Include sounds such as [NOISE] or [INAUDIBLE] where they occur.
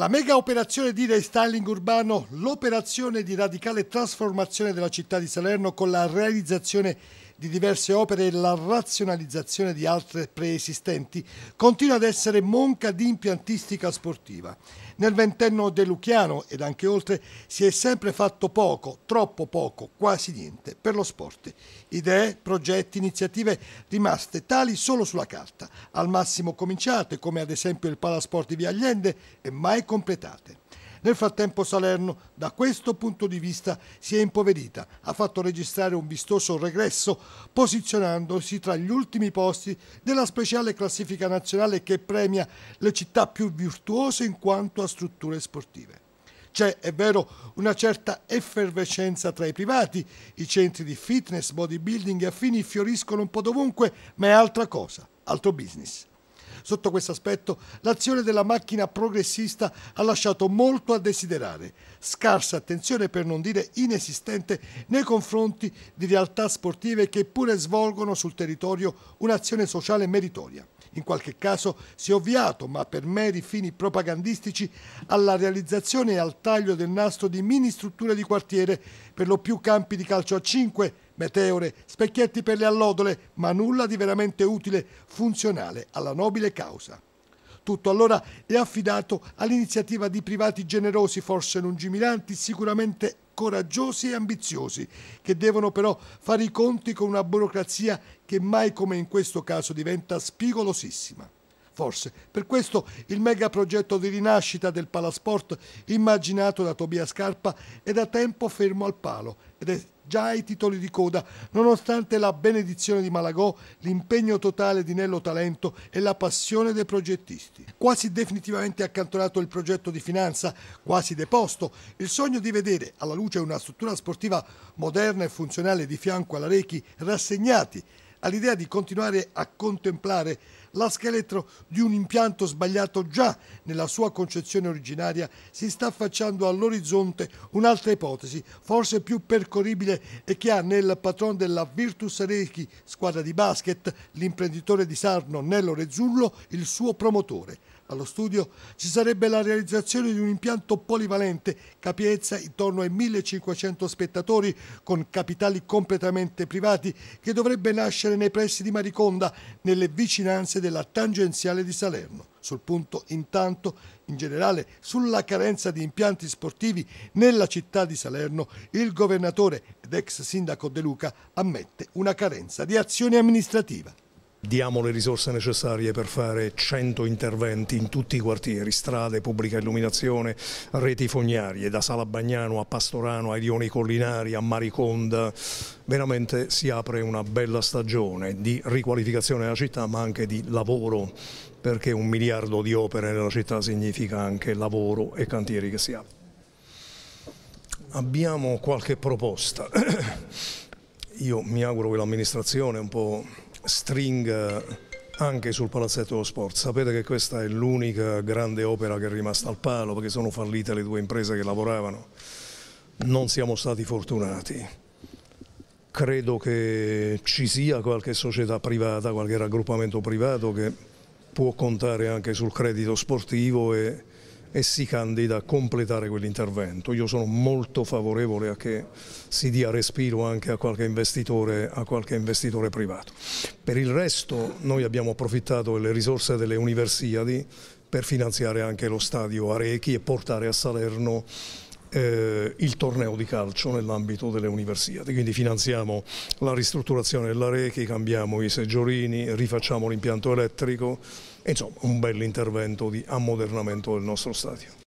La mega operazione di restyling urbano, l'operazione di radicale trasformazione della città di Salerno con la realizzazione di diverse opere e la razionalizzazione di altre preesistenti continua ad essere monca di impiantistica sportiva. Nel ventenno de Luchiano ed anche oltre si è sempre fatto poco, troppo poco, quasi niente per lo sport. Idee, progetti, iniziative rimaste tali solo sulla carta, al massimo cominciate come ad esempio il Palasport di Via Allende e mai completate. Nel frattempo Salerno, da questo punto di vista, si è impoverita, ha fatto registrare un vistoso regresso, posizionandosi tra gli ultimi posti della speciale classifica nazionale che premia le città più virtuose in quanto a strutture sportive. C'è, è vero, una certa effervescenza tra i privati, i centri di fitness, bodybuilding e affini fioriscono un po' dovunque, ma è altra cosa, altro business. Sotto questo aspetto, l'azione della macchina progressista ha lasciato molto a desiderare. Scarsa attenzione, per non dire inesistente, nei confronti di realtà sportive che pure svolgono sul territorio un'azione sociale meritoria. In qualche caso si è ovviato, ma per meri fini propagandistici, alla realizzazione e al taglio del nastro di mini strutture di quartiere, per lo più campi di calcio a 5, meteore, specchietti per le allodole, ma nulla di veramente utile, funzionale alla nobile causa. Tutto allora è affidato all'iniziativa di privati generosi, forse lungimiranti, sicuramente coraggiosi e ambiziosi, che devono però fare i conti con una burocrazia che mai come in questo caso diventa spigolosissima forse. Per questo il megaprogetto di rinascita del Palasport immaginato da Tobia Scarpa è da tempo fermo al palo ed è già ai titoli di coda, nonostante la benedizione di Malagò, l'impegno totale di Nello Talento e la passione dei progettisti. Quasi definitivamente accantonato il progetto di finanza, quasi deposto, il sogno di vedere alla luce una struttura sportiva moderna e funzionale di fianco alla Rechi rassegnati all'idea di continuare a contemplare la scheletro di un impianto sbagliato già nella sua concezione originaria, si sta affacciando all'orizzonte un'altra ipotesi, forse più percorribile e che ha nel patron della Virtus Rechi, squadra di basket, l'imprenditore di Sarno Nello Rezzullo, il suo promotore. Allo studio ci sarebbe la realizzazione di un impianto polivalente, capiezza intorno ai 1500 spettatori, con capitali completamente privati, che dovrebbe nascere nei pressi di Mariconda, nelle vicinanze sede della tangenziale di Salerno. Sul punto, intanto, in generale sulla carenza di impianti sportivi nella città di Salerno, il governatore ed ex sindaco De Luca ammette una carenza di azione amministrativa. Diamo le risorse necessarie per fare 100 interventi in tutti i quartieri, strade, pubblica illuminazione, reti fognarie, da Sala Bagnano a Pastorano, ai Rioni Collinari, a Mariconda. Veramente si apre una bella stagione di riqualificazione della città ma anche di lavoro perché un miliardo di opere nella città significa anche lavoro e cantieri che si aprono. Abbiamo qualche proposta. [CLEARS THROAT] Io mi auguro che l'amministrazione un po' string eh, anche sul Palazzetto dello Sport. Sapete che questa è l'unica grande opera che è rimasta al palo perché sono fallite le due imprese che lavoravano. Non siamo stati fortunati. Credo che ci sia qualche società privata, qualche raggruppamento privato che può contare anche sul credito sportivo e e si candida a completare quell'intervento. Io sono molto favorevole a che si dia respiro anche a qualche, a qualche investitore, privato. Per il resto noi abbiamo approfittato delle risorse delle Universiadi per finanziare anche lo stadio Arechi e portare a Salerno eh, il torneo di calcio nell'ambito delle universiadi, quindi finanziamo la ristrutturazione della rechi, cambiamo i seggiorini, rifacciamo l'impianto elettrico, insomma un bel intervento di ammodernamento del nostro stadio.